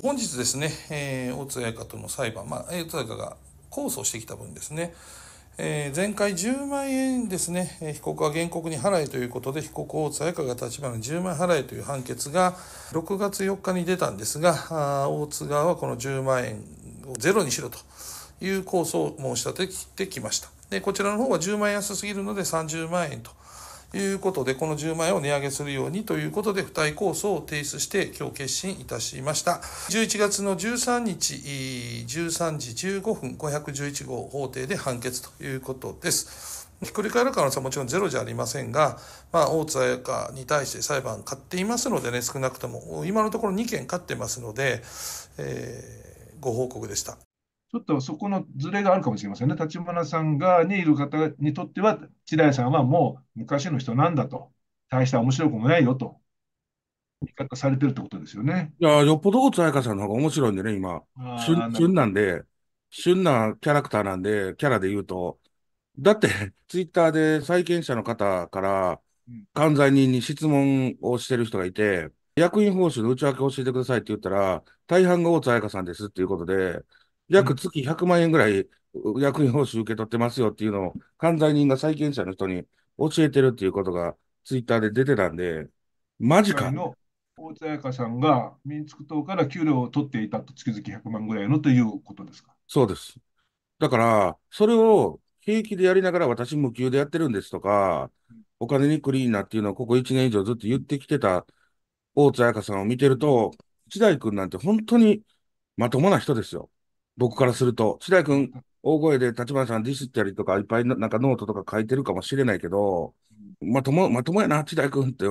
本日ですね、えー、大津彩香との裁判、まあ、大津彩香が控訴してきた分ですね、えー、前回10万円ですね、被告は原告に払えということで、被告大津彩香が立場の10万円払えという判決が、6月4日に出たんですが、大津側はこの10万円をゼロにしろという控訴を申し立ててきました。で、こちらの方は10万円安すぎるので30万円と。いうことで、この10万円を値上げするようにということで、付帯構想を提出して今日決心いたしました。11月の13日、13時15分511号法廷で判決ということです。ひっくり返る可能性はもちろんゼロじゃありませんが、まあ、大津彩香に対して裁判勝っていますのでね、少なくとも、今のところ2件勝ってますので、えー、ご報告でした。ちょっとそこのズレがあるかもしれませんね。立花さんがにいる方にとっては、千代さんはもう昔の人なんだと、大した面白くもないよと、言い方されてるってことですよね。いや、よっぽど大津彩香さんの方が面白いんでね、今。旬旬なんで、旬なキャラクターなんで、キャラで言うと。だって、ツイッターで債権者の方から、関西人に質問をしてる人がいて、役員報酬の内訳を教えてくださいって言ったら、大半が大津彩香さんですっていうことで、約月100万円ぐらい役員報酬受け取ってますよっていうのを、犯罪人が債権者の人に教えてるっていうことが、ツイッターで出てたんで、マジか。の大津彩香さんが民筑党から給料を取っていたと月々100万ぐらいのということですか。そうです。だから、それを平気でやりながら私無給でやってるんですとか、お金にクリーンなっていうのをここ1年以上ずっと言ってきてた大津彩香さんを見てると、一大君なんて本当にまともな人ですよ。僕からすると、白井君、大声で立花さんディスったりとか、いっぱいなんかノートとか書いてるかもしれないけど、まとも、まともやな、千代君って、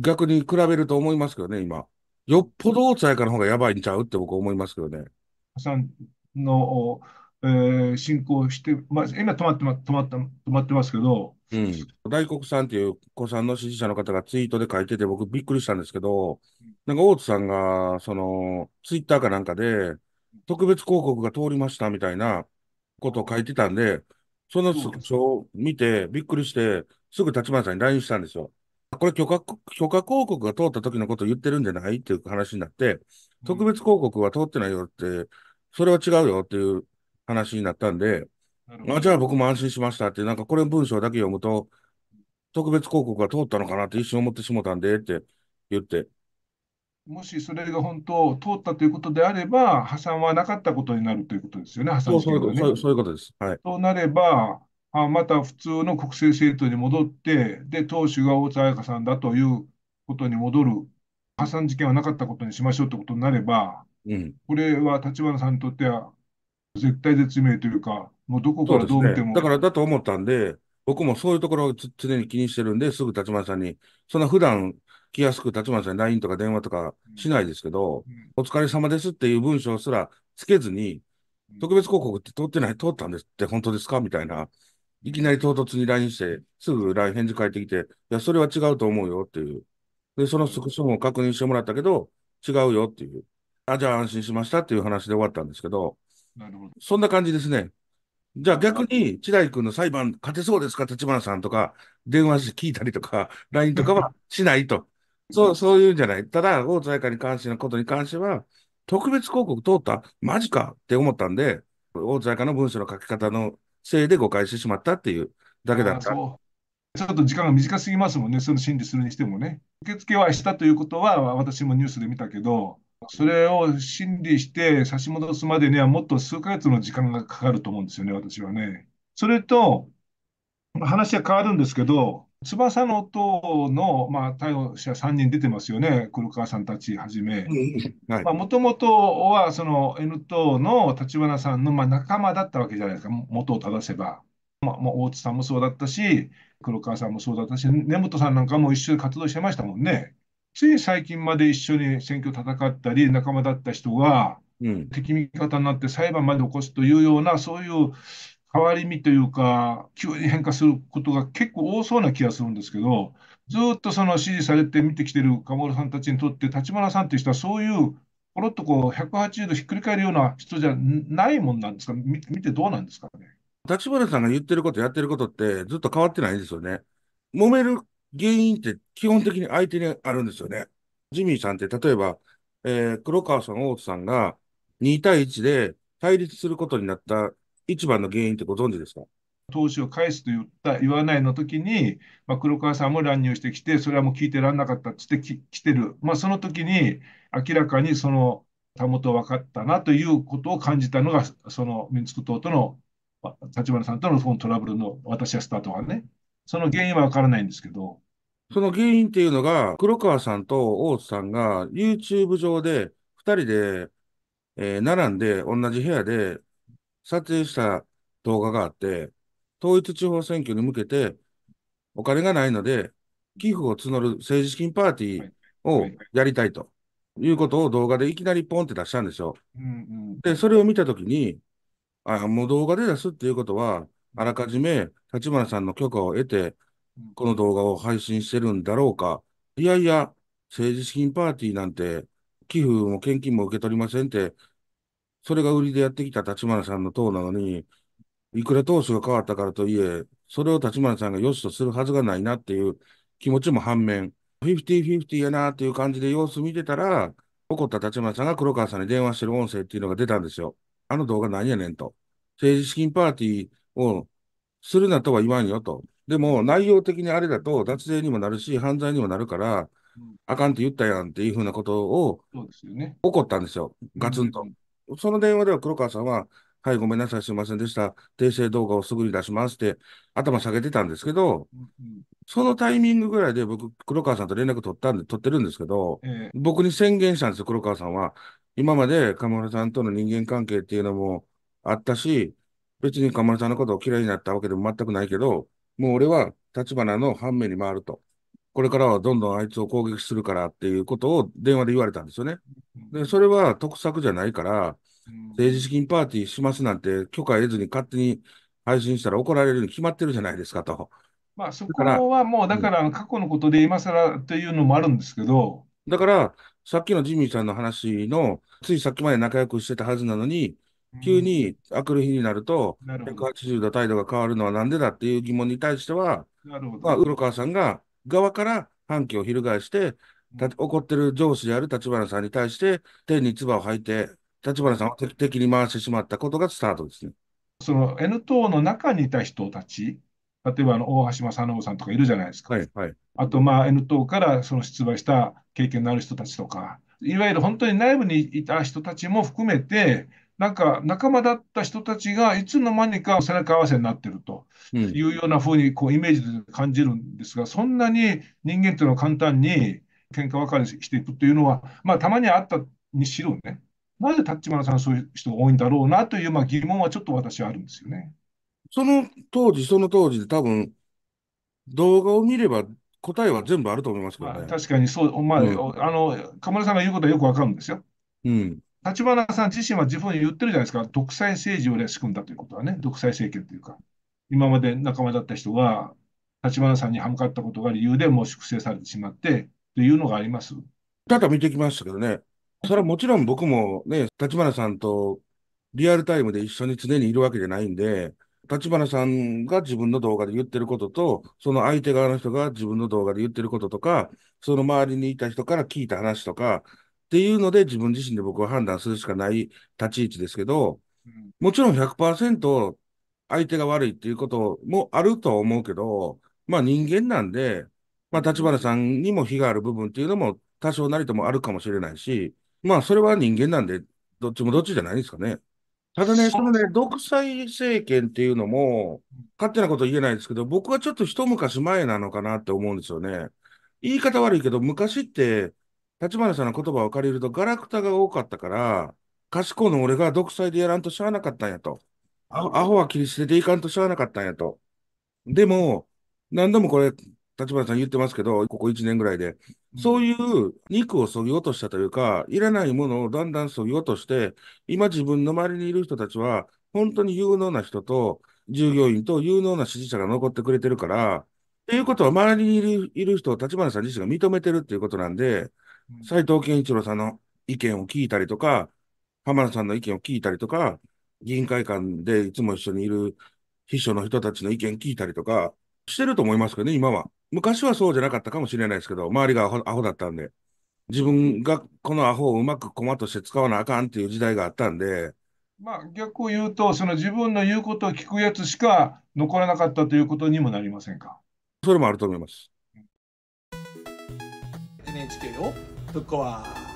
逆に比べると思いますけどね、今。よっぽど大津彩香の方がやばいんちゃうって僕思いますけどね。さんの、えー、進行して、まあ、今止まってま、止まった、止まってますけど、うん。大黒さんっていう子さんの支持者の方がツイートで書いてて、僕びっくりしたんですけど、なんか大津さんが、その、ツイッターかなんかで、特別広告が通りましたみたいなことを書いてたんで、そのスクショを見て、びっくりして、すぐ立花さんに LINE したんですよ。これ許可、許可広告が通った時のことを言ってるんじゃないっていう話になって、特別広告は通ってないよって、それは違うよっていう話になったんで、あじゃあ僕も安心しましたって、なんかこれ文章だけ読むと、特別広告が通ったのかなって一瞬思ってしもたんでって言って、もしそれが本当、通ったということであれば、破産はなかったことになるということですよね、破産そういう、ね、そういうことです。はい、となれば、あまた普通の国政政党に戻って、で、党首が大津彩香さんだということに戻る、破産事件はなかったことにしましょうということになれば、うん、これは立花さんにとっては絶対絶命というか、もうどこからどう見ても。ね、だからだと思ったんで、僕もそういうところを常に気にしてるんで、すぐ立花さんに、そんな普段気安く立花さんに LINE とか電話とかしないですけど、うん、お疲れ様ですっていう文章すらつけずに、特別広告って通ってない、通ったんですって本当ですかみたいな、いきなり唐突に LINE して、すぐ LINE 返事返ってきて、いや、それは違うと思うよっていう。で、そのスクショも確認してもらったけど、違うよっていう。あ、じゃあ安心しましたっていう話で終わったんですけど、そんな感じですね。じゃあ逆に、千代君の裁判勝てそうですか、立花さんとか、電話して聞いたりとか、LINE とかはしないと。そう、そういうんじゃない。ただ、大津彩に関してのことに関しては、特別広告通ったマジかって思ったんで、大津彩の文書の書き方のせいで誤解してしまったっていうだけだった。ちょっと時間が短すぎますもんね、その審理するにしてもね。受付はしたということは、私もニュースで見たけど、それを審理して差し戻すまでにはもっと数ヶ月の時間がかかると思うんですよね、私はね。それと、話は変わるんですけど、翼の党の、まあ、逮捕者3人出てますよね、黒川さんたちはじめ。もともとはその N 党の立花さんの、まあ、仲間だったわけじゃないですか、元を正せば。ままあ、大津さんもそうだったし、黒川さんもそうだったし、根本さんなんかも一緒に活動してましたもんね。つい最近まで一緒に選挙戦ったり、仲間だった人が、敵味方になって裁判まで起こすというような、そういう変わり身というか、急に変化することが結構多そうな気がするんですけど、ずっとその支持されて見てきてるカモさんたちにとって、立花さんという人は、そういう、ポロっとこう180度ひっくり返るような人じゃないもんなんですか、見てどうなんですかね。立花さんが言ってること、やってることって、ずっと変わってないですよね。揉める原因って基本的に相手にあるんですよね。ジミーさんって例えば、えー、黒川さん、大津さんが2対1で対立することになった一番の原因ってご存知ですか投資を返すと言った言わないの時に、まあ、黒川さんも乱入してきて、それはもう聞いてらんなかったっってき来てる、まあ、その時に明らかにそのたもと分かったなということを感じたのが、そのミンツク党との、立花さんとのトラブルの私はスタートはね。その原因はわからないんですけど。その原因っていうのが、黒川さんと大津さんが YouTube 上で2人で、えー、並んで同じ部屋で撮影した動画があって、統一地方選挙に向けてお金がないので、寄付を募る政治資金パーティーをやりたいということを動画でいきなりポンって出したんですよ。うんうん、で、それを見たときに、あもう動画で出すっていうことは、あらかじめ立花さんの許可を得て、この動画を配信してるんだろうか、いやいや、政治資金パーティーなんて、寄付も献金も受け取りませんって、それが売りでやってきた立花さんの党なのに、いくら党首が変わったからといえ、それを立花さんが良しとするはずがないなっていう気持ちも反面、50-50やなっていう感じで様子見てたら、怒った立花さんが黒川さんに電話してる音声っていうのが出たんですよ。あの動画何やねんと。政治資金パーティーうん。するなとは言わんよと。でも、内容的にあれだと、脱税にもなるし、犯罪にもなるから、あかんって言ったやんっていうふうなことを、怒ったんですよ。ガツンと。その電話では黒川さんは、はい、ごめんなさい、すいませんでした。訂正動画をすぐに出しますって、頭下げてたんですけど、そのタイミングぐらいで僕、黒川さんと連絡取ったんで、取ってるんですけど、僕に宣言したんですよ、黒川さんは。今まで、鎌村さんとの人間関係っていうのもあったし、別に鎌田さんのことを嫌いになったわけでも全くないけど、もう俺は立花の反面に回ると。これからはどんどんあいつを攻撃するからっていうことを電話で言われたんですよね。で、それは得策じゃないから、政治資金パーティーしますなんて許可得ずに勝手に配信したら怒られるに決まってるじゃないですかと。まあ、そこはもうだから過去のことで今更というのもあるんですけど。だから、さっきのジミーさんの話の、ついさっきまで仲良くしてたはずなのに、急に明くる日になると、180度態度が変わるのはなんでだっていう疑問に対しては、まあ、黒川さんが側から反旗を翻して、怒ってる上司である立花さんに対して、天に唾を吐いて、立花さんを敵に回してしまったことがスタートですね。その N 党の中にいた人たち、例えばあの大橋正信さんとかいるじゃないですか。はいはい、あと、まあ、N 党からその出馬した経験のある人たちとか、いわゆる本当に内部にいた人たちも含めて、なんか仲間だった人たちがいつの間にか背中合わせになってるというようなふうにこうイメージで感じるんですが、そんなに人間というのは簡単に喧嘩別れしていくというのは、まあ、たまにあったにしろね、なぜ立花さん、そういう人が多いんだろうなという、まあ、疑問はちょっと私はあるんですよね。その当時、その当時で多分、動画を見れば答えは全部あると思いますけどね。まあ、確かにそう、まあ、うん、あの、河村さんが言うことはよくわかるんですよ。うん。立花さん自身は自分で言ってるじゃないですか、独裁政治を仕組んだということはね、独裁政権というか、今まで仲間だった人が、立花さんに歯向かったことが理由でもう粛清されてしまってというのがありますただ見てきましたけどね、それはもちろん僕もね、立花さんとリアルタイムで一緒に常にいるわけじゃないんで、立花さんが自分の動画で言ってることと、その相手側の人が自分の動画で言ってることとか、その周りにいた人から聞いた話とか、っていうので、自分自身で僕は判断するしかない立ち位置ですけど、もちろん100%相手が悪いっていうこともあるとは思うけど、まあ人間なんで、まあ立花さんにも非がある部分っていうのも多少なりともあるかもしれないし、まあそれは人間なんで、どっちもどっちじゃないですかね。ただね、そのね、独裁政権っていうのも、勝手なこと言えないですけど、僕はちょっと一昔前なのかなって思うんですよね。言い方悪いけど、昔って、立花さんの言葉を借りると、ガラクタが多かったから、賢いの俺が独裁でやらんとしゃあなかったんやと。アホアホは切り捨てていかんとしゃあなかったんやと。でも、何度もこれ、立花さん言ってますけど、ここ1年ぐらいで、そういう肉をそぎ落としたというか、いらないものをだんだんそぎ落として、今自分の周りにいる人たちは、本当に有能な人と、従業員と有能な支持者が残ってくれてるから、ということは周りにいるいる人を立花さん自身が認めてるっていうことなんで、斎藤健一郎さんの意見を聞いたりとか、浜田さんの意見を聞いたりとか、議員会館でいつも一緒にいる秘書の人たちの意見聞いたりとか、してると思いますけどね、今は。昔はそうじゃなかったかもしれないですけど、周りがアホアホだったんで。自分がこのアホをうまく駒として使わなあかんっていう時代があったんで。まあ、逆を言うと、その自分の言うことを聞くやつしか残らなかったということにもなりませんか。それもあると思います。NHK を不过啊。